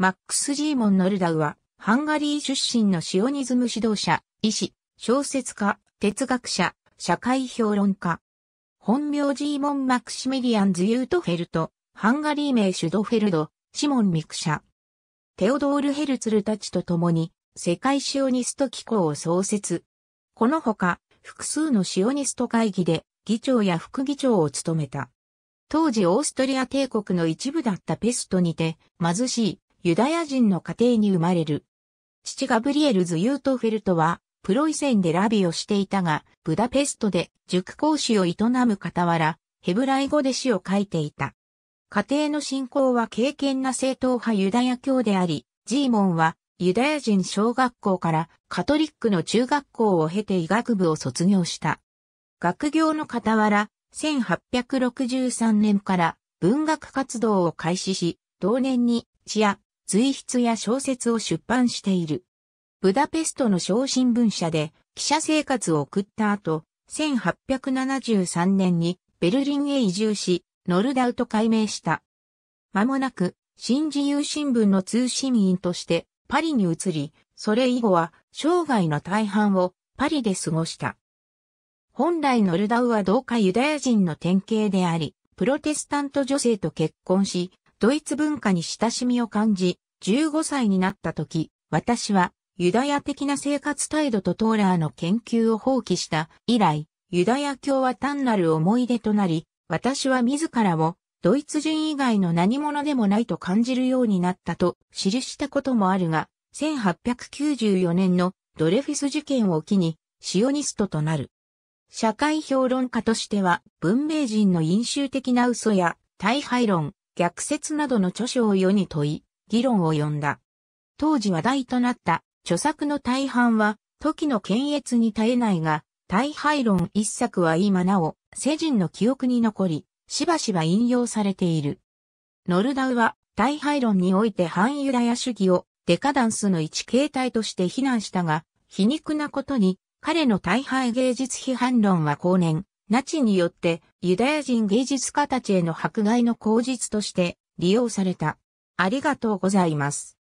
マックス・ジーモン・ノルダウは、ハンガリー出身のシオニズム指導者、医師、小説家、哲学者、社会評論家。本名ジーモン・マクシミリアンズ・ユートフェルト、ハンガリー名シュドフェルド、シモン・ミクシャ。テオドール・ヘルツルたちと共に、世界シオニスト機構を創設。このほか、複数のシオニスト会議で、議長や副議長を務めた。当時オーストリア帝国の一部だったペストにて、貧しい、ユダヤ人の家庭に生まれる。父ガブリエルズ・ユートフェルトは、プロイセンでラビをしていたが、ブダペストで塾講師を営む傍ら、ヘブライ語で詩を書いていた。家庭の信仰は敬虔な正統派ユダヤ教であり、ジーモンはユダヤ人小学校からカトリックの中学校を経て医学部を卒業した。学業の傍ら、1863年から文学活動を開始し、同年に詩や随筆や小説を出版している。ブダペストの小新聞社で記者生活を送った後、1873年にベルリンへ移住し、ノルダウと改名した。間もなく、新自由新聞の通信員としてパリに移り、それ以後は生涯の大半をパリで過ごした。本来ノルダウは同化ユダヤ人の典型であり、プロテスタント女性と結婚し、ドイツ文化に親しみを感じ、15歳になった時、私はユダヤ的な生活態度とトーラーの研究を放棄した以来、ユダヤ教は単なる思い出となり、私は自らをドイツ人以外の何者でもないと感じるようになったと記したこともあるが、1894年のドレフィス事件を機にシオニストとなる。社会評論家としては文明人の飲酒的な嘘や大敗論、逆説などの著書を世に問い、議論を呼んだ。当時話題となった著作の大半は、時の検閲に絶えないが、大敗論一作は今なお、世人の記憶に残り、しばしば引用されている。ノルダウは、大敗論において反ユダヤ主義をデカダンスの一形態として非難したが、皮肉なことに、彼の大敗芸術批判論は後年、ナチによってユダヤ人芸術家たちへの迫害の口実として利用された。ありがとうございます。